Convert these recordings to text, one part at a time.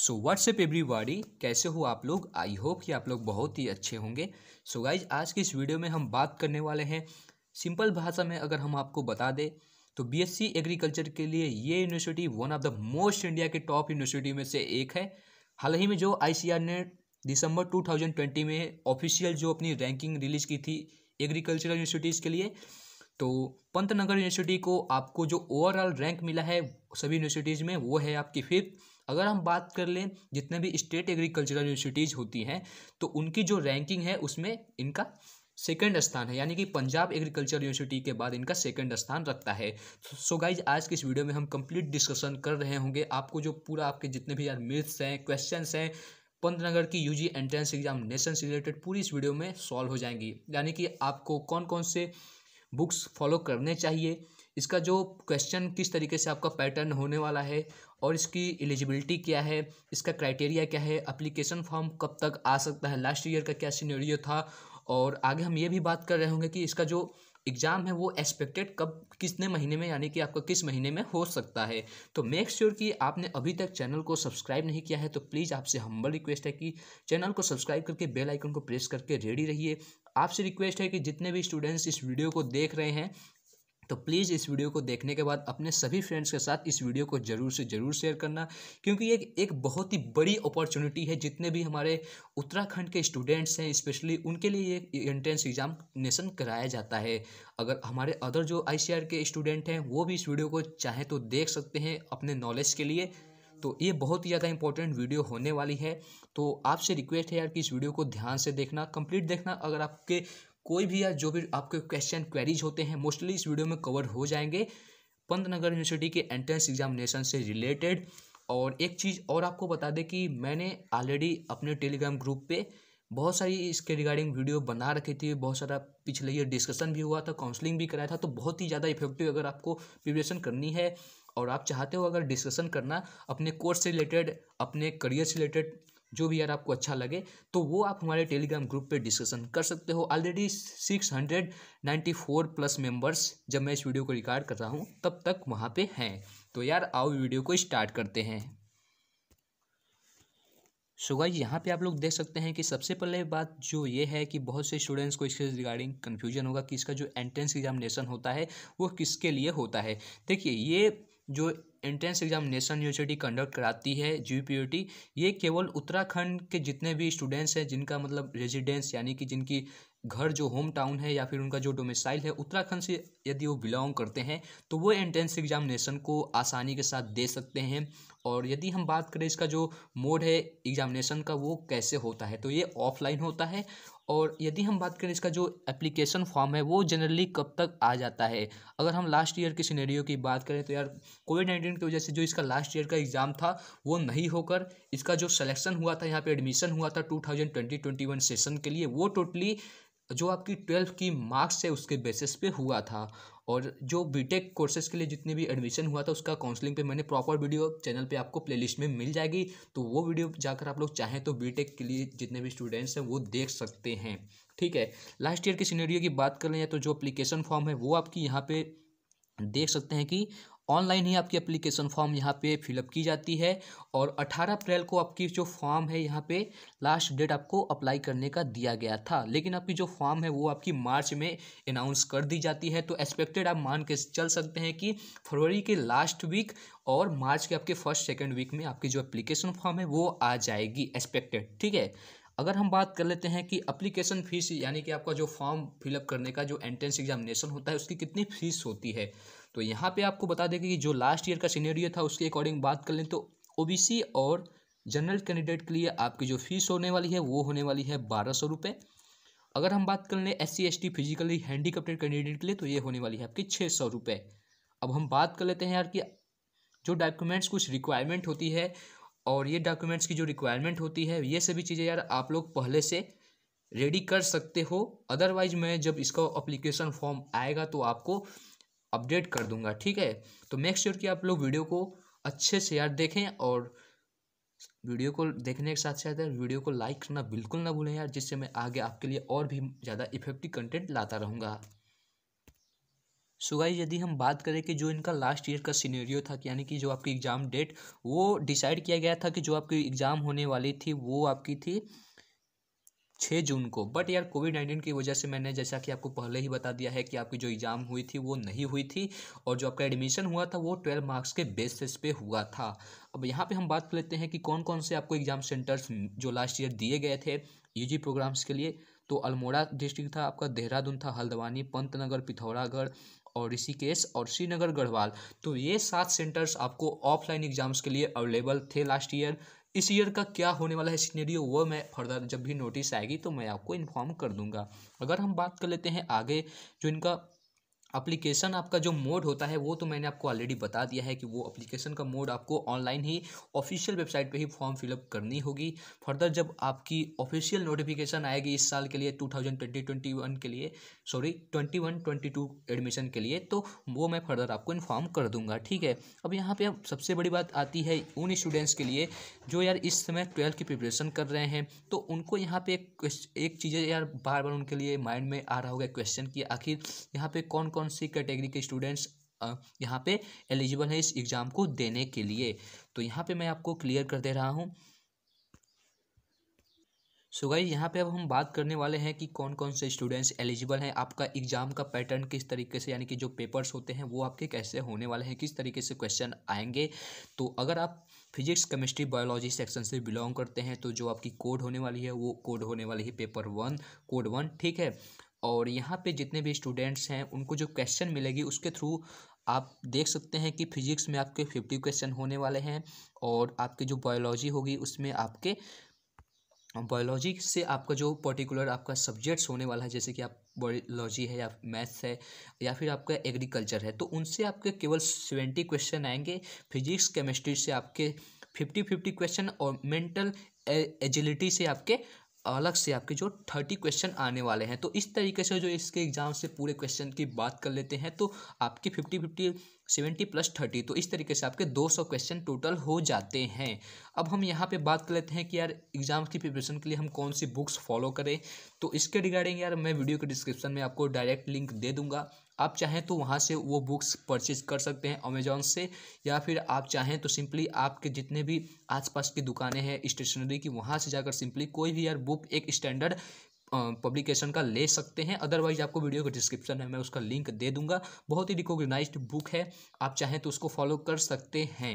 so WhatsApp everybody कैसे हो आप लोग आई होप कि आप लोग बहुत ही अच्छे होंगे सो so गाइज आज की इस वीडियो में हम बात करने वाले हैं सिंपल भाषा में अगर हम आपको बता दें तो बीएससी एग्रीकल्चर के लिए ये university one of the most India के टॉप यूनिवर्सिटी में से एक है हाल ही में जो आई ने दिसंबर टू में ऑफिशियल जो अपनी रैंकिंग रिलीज की थी एग्रीकल्चरल यूनिवर्सिटीज़ के लिए तो पंतनगर यूनिवर्सिटी को आपको जो ओवरऑल रैंक मिला है सभी यूनिवर्सिटीज़ में वो है आपकी फिफ्थ अगर हम बात कर लें जितने भी स्टेट एग्रीकल्चरल यूनिवर्सिटीज़ होती हैं तो उनकी जो रैंकिंग है उसमें इनका सेकेंड स्थान है यानी कि पंजाब एग्रीकल्चर यूनिवर्सिटी के बाद इनका सेकेंड स्थान रखता है सो so गाइज आज के इस वीडियो में हम कंप्लीट डिस्कशन कर रहे होंगे आपको जो पूरा आपके जितने भी यार मिथ्स हैं क्वेश्चंस हैं पंतनगर की यूजी एंट्रेंस एग्जाम नेशन से रिलेटेड पूरी इस वीडियो में सॉल्व हो जाएंगी यानी कि आपको कौन कौन से बुक्स फॉलो करने चाहिए इसका जो क्वेश्चन किस तरीके से आपका पैटर्न होने वाला है और इसकी एलिजिबिलिटी क्या है इसका क्राइटेरिया क्या है अप्लीकेशन फॉर्म कब तक आ सकता है लास्ट ईयर का क्या सीनरियो था और आगे हम ये भी बात कर रहे होंगे कि इसका जो एग्ज़ाम है वो एक्सपेक्टेड कब कितने महीने में यानी कि आपका किस महीने में हो सकता है तो मेक श्योर sure कि आपने अभी तक चैनल को सब्सक्राइब नहीं किया है तो प्लीज़ आपसे हम्बल रिक्वेस्ट है कि चैनल को सब्सक्राइब करके बेल आइकन को प्रेस करके रेडी रहिए आपसे रिक्वेस्ट है कि जितने भी स्टूडेंट्स इस वीडियो को देख रहे हैं तो प्लीज़ इस वीडियो को देखने के बाद अपने सभी फ्रेंड्स के साथ इस वीडियो को ज़रूर से ज़रूर शेयर करना क्योंकि ये एक बहुत ही बड़ी अपॉर्चुनिटी है जितने भी हमारे उत्तराखंड के स्टूडेंट्स हैं स्पेशली उनके लिए ये एंट्रेंस एग्ज़ाम नेशन कराया जाता है अगर हमारे अदर जो आई के स्टूडेंट हैं वो भी इस वीडियो को चाहे तो देख सकते हैं अपने नॉलेज के लिए तो ये बहुत ही ज़्यादा इंपॉर्टेंट वीडियो होने वाली है तो आपसे रिक्वेस्ट है यार कि इस वीडियो को ध्यान से देखना कंप्लीट देखना अगर आपके कोई भी या जो भी आपके क्वेश्चन क्वेरीज होते हैं मोस्टली इस वीडियो में कवर हो जाएंगे नगर यूनिवर्सिटी के एंट्रेंस एग्जामिनेशन से रिलेटेड और एक चीज़ और आपको बता दें कि मैंने ऑलरेडी अपने टेलीग्राम ग्रुप पे बहुत सारी इसके रिगार्डिंग वीडियो बना रखी थी बहुत सारा पिछले ईयर डिस्कशन भी हुआ था काउंसलिंग भी कराया था तो बहुत ही ज़्यादा इफेक्टिव अगर आपको प्रिपरेशन करनी है और आप चाहते हो अगर डिस्कशन करना अपने कोर्स से रिलेटेड अपने करियर से रिलेटेड जो भी यार आपको अच्छा लगे तो वो आप हमारे टेलीग्राम ग्रुप पे डिस्कशन कर सकते हो ऑलरेडी 694 प्लस मेंबर्स जब मैं इस वीडियो को रिकॉर्ड कर रहा हूँ तब तक वहाँ पे हैं तो यार आओ वीडियो को स्टार्ट करते हैं सो यहाँ पे आप लोग देख सकते हैं कि सबसे पहले बात जो ये है कि बहुत से स्टूडेंट्स को इसके रिगार्डिंग कन्फ्यूजन होगा कि इसका जो एंट्रेंस एग्जामिनेशन होता है वो किसके लिए होता है देखिए ये जो एंट्रेंस एग्जामिनेशन यूनिवर्सिटी कंडक्ट कराती है जी ये केवल उत्तराखंड के जितने भी स्टूडेंट्स हैं जिनका मतलब रेजिडेंस यानी कि जिनकी घर जो होम टाउन है या फिर उनका जो डोमिसाइल है उत्तराखंड से यदि वो बिलोंग करते हैं तो वो एंट्रेंस एग्जामिनेशन को आसानी के साथ दे सकते हैं और यदि हम बात करें इसका जो मोड है एग्जामिनेशन का वो कैसे होता है तो ये ऑफलाइन होता है और यदि हम बात करें इसका जो एप्लीकेशन फॉर्म है वो जनरली कब तक आ जाता है अगर हम लास्ट ईयर के सिनेरियो की बात करें तो यार कोविड नाइन्टीन की वजह से जो इसका लास्ट ईयर का एग्ज़ाम था वो नहीं होकर इसका जो सिलेक्शन हुआ था यहाँ पे एडमिशन हुआ था two thousand twenty twenty one session के लिए वो टोटली जो आपकी ट्वेल्थ की मार्क्स है उसके बेसिस पे हुआ था और जो बीटेक कोर्सेज के लिए जितने भी एडमिशन हुआ था उसका काउंसलिंग पे मैंने प्रॉपर वीडियो चैनल पे आपको प्लेलिस्ट में मिल जाएगी तो वो वीडियो जाकर आप लोग चाहें तो बीटेक के लिए जितने भी स्टूडेंट्स हैं वो देख सकते हैं ठीक है लास्ट ईयर के सीनरियो की बात कर लें तो जो अप्लीकेशन फॉर्म है वो आपकी यहाँ पर देख सकते हैं कि ऑनलाइन ही आपकी एप्लीकेशन फॉर्म यहाँ पे फिलअप की जाती है और 18 अप्रैल को आपकी जो फॉर्म है यहाँ पे लास्ट डेट आपको अप्लाई करने का दिया गया था लेकिन आपकी जो फॉर्म है वो आपकी मार्च में अनाउंस कर दी जाती है तो एक्सपेक्टेड आप मान के चल सकते हैं कि फरवरी के लास्ट वीक और मार्च के आपके फर्स्ट सेकेंड वीक में आपकी जो एप्लीकेशन फॉर्म है वो आ जाएगी एक्सपेक्टेड ठीक है अगर हम बात कर लेते हैं कि अप्लीकेशन फ़ीस यानी कि आपका जो फॉर्म फिलअप करने का जो एंट्रेंस एग्जामिनेशन होता है उसकी कितनी फ़ीस होती है तो यहाँ पे आपको बता देंगे कि जो लास्ट ईयर का सीनेरियो था उसके अकॉर्डिंग बात कर लें तो ओबीसी और जनरल कैंडिडेट के लिए आपकी जो फ़ीस होने वाली है वो होने वाली है बारह सौ रुपये अगर हम बात कर लें S C S T physically handicapped candidate के लिए तो ये होने वाली है आपकी छः सौ रुपये अब हम बात कर लेते हैं यार कि जो डॉक्यूमेंट्स कुछ रिक्वायरमेंट होती है और ये डॉक्यूमेंट्स की जो रिक्वायरमेंट होती है ये सभी चीज़ें यार आप लोग पहले से रेडी कर सकते हो अदरवाइज मैं जब इसका अप्लीकेशन फॉर्म आएगा तो आपको अपडेट कर दूंगा ठीक है तो मेक श्योर sure कि आप लोग वीडियो को अच्छे से यार देखें और वीडियो को देखने के साथ साथ यार वीडियो को लाइक करना बिल्कुल ना भूलें यार जिससे मैं आगे आपके लिए और भी ज़्यादा इफेक्टिव कंटेंट लाता रहूँगा सो यदि हम बात करें कि जो इनका लास्ट ईयर का सिनेरियो था यानी कि जो आपकी एग्ज़ाम डेट वो डिसाइड किया गया था कि जो आपकी एग्ज़ाम होने वाली थी वो आपकी थी छः जून को बट यार कोविड नाइन्टीन की वजह से मैंने जैसा कि आपको पहले ही बता दिया है कि आपकी जो एग्ज़ाम हुई थी वो नहीं हुई थी और जो आपका एडमिशन हुआ था वो ट्वेल्व मार्क्स के बेसिस पे हुआ था अब यहाँ पे हम बात कर लेते हैं कि कौन कौन से आपको एग्ज़ाम सेंटर्स जो लास्ट ईयर दिए गए थे जी e प्रोग्राम्स के लिए तो अल्मोड़ा डिस्ट्रिक्ट था आपका देहरादून था हल्द्वानी पंतनगर पिथौरागढ़ और ऋषिकेश और श्रीनगर गढ़वाल तो ये सात सेंटर्स आपको ऑफलाइन एग्जाम्स के लिए अवेलेबल थे लास्ट ईयर इस ईयर का क्या होने वाला है सीनेरियो वो मैं फर्दर जब भी नोटिस आएगी तो मैं आपको इन्फॉर्म कर दूंगा अगर हम बात कर लेते हैं आगे जो इनका अप्लीकेशन आपका जो मोड होता है वो तो मैंने आपको ऑलरेडी बता दिया है कि वो अप्लीकेशन का मोड आपको ऑनलाइन ही ऑफिशियल वेबसाइट पे ही फॉर्म फिलअप करनी होगी फर्दर जब आपकी ऑफिशियल नोटिफिकेशन आएगी इस साल के लिए two thousand twenty twenty one के लिए sorry twenty one twenty two admission के लिए तो वो मैं फर्दर आपको इन्फॉर्म कर दूंगा ठीक है अब यहाँ पर सबसे बड़ी बात आती है उन स्टूडेंट्स के लिए जो यार इस समय ट्वेल्थ की प्रिपरेशन कर रहे हैं तो उनको यहाँ पर एक चीज़ें यार बार बार उनके लिए माइंड में आ रहा होगा क्वेश्चन कि आखिर यहाँ पर कौन कौन सी कैटेगरी के स्टूडेंट्स यहाँ पे एलिजिबल है इस एग्ज़ाम को देने के लिए तो यहाँ पे मैं आपको क्लियर कर दे रहा हूँ सो so गाइज यहाँ पे अब हम बात करने वाले हैं कि कौन कौन से स्टूडेंट्स एलिजिबल हैं आपका एग्ज़ाम का पैटर्न किस तरीके से यानी कि जो पेपर्स होते हैं वो आपके कैसे होने वाले हैं किस तरीके से क्वेश्चन आएंगे तो अगर आप फिजिक्स केमिस्ट्री बायोलॉजी सेक्शन से बिलोंग करते हैं तो जो आपकी कोड होने वाली है वो कोड होने वाली है पेपर वन कोड वन ठीक है और यहाँ पे जितने भी स्टूडेंट्स हैं उनको जो क्वेश्चन मिलेगी उसके थ्रू आप देख सकते हैं कि फिजिक्स में आपके फिफ्टी क्वेश्चन होने वाले हैं और आपकी जो बायोलॉजी होगी उसमें आपके बायोलॉजी से आपका जो पर्टिकुलर आपका सब्जेक्ट्स होने वाला है जैसे कि आप बायोलॉजी है या मैथ्स है या फिर आपका एग्रीकल्चर है तो उनसे आपके केवल सेवेंटी क्वेश्चन आएंगे फिजिक्स केमिस्ट्री से आपके फिफ्टी फिफ्टी क्वेश्चन और मेंटल एजिलिटी से आपके अलग से आपके जो थर्टी क्वेश्चन आने वाले हैं तो इस तरीके से जो इसके एग्ज़ाम से पूरे क्वेश्चन की बात कर लेते हैं तो आपकी fifty fifty seventy plus thirty तो इस तरीके से आपके दो सौ क्वेश्चन टोटल हो जाते हैं अब हम यहाँ पे बात कर लेते हैं कि यार एग्जाम की प्रिपरेशन के लिए हम कौन सी बुक्स फॉलो करें तो इसके रिगार्डिंग यार मैं वीडियो के डिस्क्रिप्शन में आपको डायरेक्ट लिंक दे दूंगा आप चाहें तो वहाँ से वो बुक्स परचेज कर सकते हैं अमेजोन से या फिर आप चाहें तो सिंपली आपके जितने भी आसपास की दुकानें हैं स्टेशनरी की वहाँ से जाकर सिंपली कोई भी यार बुक एक स्टैंडर्ड पब्लिकेशन का ले सकते हैं अदरवाइज आपको वीडियो के डिस्क्रिप्शन में मैं उसका लिंक दे दूंगा बहुत ही रिकॉग्नाइज्ड बुक है आप चाहें तो उसको फॉलो कर सकते हैं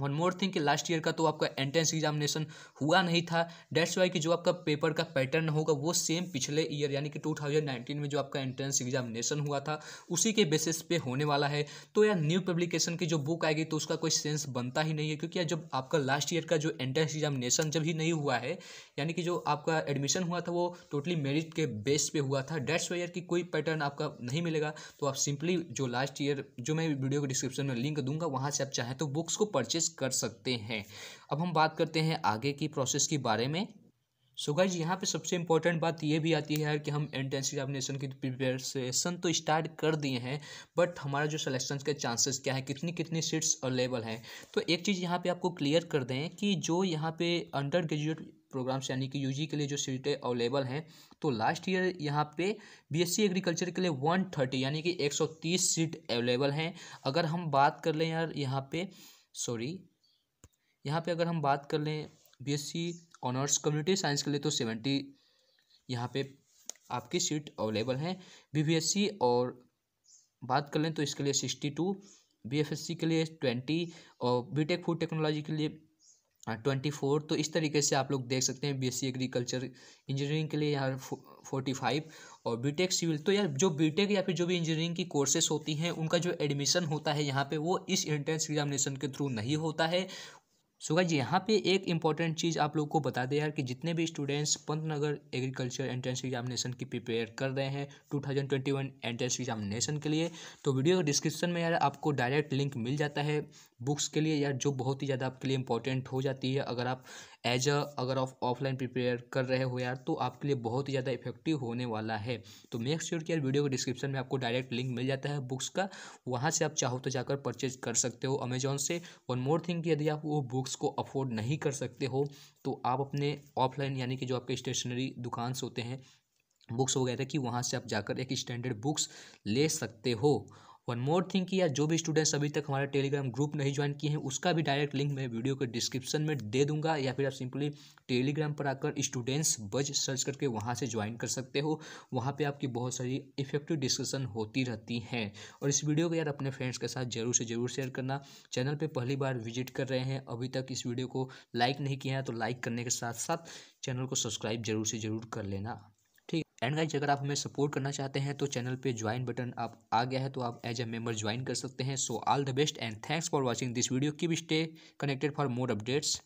वन मोर थिंग कि लास्ट ईयर का तो आपका एंट्रेंस एग्जामिनेशन हुआ नहीं था डेट्स वाई कि जो आपका पेपर का पैटर्न होगा वो सेम पिछले ईयर यानी कि 2019 में जो आपका एंट्रेंस एग्जामिनेशन हुआ था उसी के बेसिस पे होने वाला है तो यार न्यू पब्लिकेशन की जो बुक आएगी तो उसका कोई सेंस बनता ही नहीं है क्योंकि जब आपका लास्ट ईयर का जो एंट्रेंस एग्जामिनेशन जब ही नहीं हुआ है यानी कि जो आपका एडमिशन हुआ था वो टोटली मेरिट के बेस पर हुआ था डेट्स वाई ईयर की कोई पैटर्न आपका नहीं मिलेगा तो आप सिंपली जो लास्ट ईयर जो मैं वीडियो को डिस्क्रिप्शन में लिंक दूंगा वहाँ से आप चाहें तो बुक्स को परचेज परचेस कर सकते हैं अब हम बात करते हैं आगे की प्रोसेस के बारे में सो so गाइज यहाँ पे सबसे इंपॉर्टेंट बात ये भी आती है यार कि हम एंट्रेंस एग्जामिनेशन की प्रिपरेशन तो स्टार्ट कर दिए हैं बट हमारा जो सिलेक्शन के चांसेस क्या है कितनी कितनी सीट्स अवेलेबल हैं तो एक चीज़ यहाँ पे आपको क्लियर कर दें कि जो यहाँ पे अंडर ग्रेजुएट प्रोग्राम्स यानी कि यूजी के लिए जो सीटें अवेलेबल हैं तो लास्ट ईयर यहाँ पे बीएससी एग्रीकल्चर e के लिए वन थर्टी यानी कि एक सौ तीस सीट अवेलेबल हैं अगर हम बात कर लें यार यहाँ पे सॉरी यहाँ पे अगर हम बात कर लें बीएससी ऑनर्स कम्युनिटी साइंस के लिए तो सेवेंटी यहाँ पे आपकी सीट अवेलेबल हैं बीबीएससी और बात कर लें तो इसके लिए सिक्सटी टू बीएफएससी के लिए ट्वेंटी और टेक फूड टेक्नोलॉजी के लिए ट्वेंटी हाँ, फोर तो इस तरीके से आप लोग देख सकते हैं बीएससी एग्रीकल्चर इंजीनियरिंग के लिए यहाँ फोर्टी फाइव और बीटेक सिविल e तो यार जो बीटेक e या फिर जो भी इंजीनियरिंग की कोर्सेस होती हैं उनका जो एडमिशन होता है यहाँ पे वो इस एंट्रेंस एग्जामिनेशन के थ्रू नहीं होता है सो जी यहाँ पे एक इंपॉर्टेंट चीज़ आप लोग को बता दें यार कि जितने भी students Pantnagar agriculture entrance examination की प्रिपेयर कर रहे हैं 2021 एंट्रेंस एग्जामिनेशन के लिए तो वीडियो डिस्क्रिप्शन में यार आपको डायरेक्ट लिंक मिल जाता है बुक्स के लिए यार जो बहुत ही ज़्यादा आपके लिए इंपॉर्टेंट हो जाती है अगर आप एज अ अगर आप ऑफलाइन प्रिपेयर कर रहे हो यार तो आपके लिए बहुत ही ज़्यादा इफेक्टिव होने वाला है तो मेक श्योर कि यार वीडियो के डिस्क्रिप्शन में आपको डायरेक्ट लिंक मिल जाता है बुक्स का वहाँ से आप चाहो तो जाकर परचेज कर सकते हो अमेजोन से वन मोर थिंग कि यदि आप वो बुक्स को अफोर्ड नहीं कर सकते हो तो आप अपने ऑफलाइन यानी कि जो आपके स्टेशनरी दुकान होते हैं बुक्स वगैरह की वहाँ से आप जाकर एक स्टैंडर्ड बुक्स ले सकते हो वन मोर थिंग या जो भी स्टूडेंट्स अभी तक हमारे टेलीग्राम ग्रुप नहीं ज्वाइन किए हैं उसका भी डायरेक्ट लिंक मैं वीडियो के डिस्क्रिप्शन में दे दूंगा या फिर आप सिंपली टेलीग्राम पर आकर स्टूडेंट्स बज सर्च करके वहाँ से ज्वाइन कर सकते हो वहाँ पर आपकी बहुत सारी इफेक्टिव डिस्कशन होती रहती हैं और इस वीडियो को यार अपने फ्रेंड्स के साथ जरूर से जरूर शेयर करना चैनल पर पहली बार विजिट कर रहे हैं अभी तक इस वीडियो को लाइक नहीं किया है तो लाइक करने के साथ साथ चैनल को सब्सक्राइब जरूर से जरूर कर लेना एंड गाइज अगर आप हमें सपोर्ट करना चाहते हैं तो चैनल पे ज्वाइन बटन आप आ गया है तो आप एज ए मेंबर ज्वाइन कर सकते हैं so all the best and thanks for watching this video की भी stay connected for more updates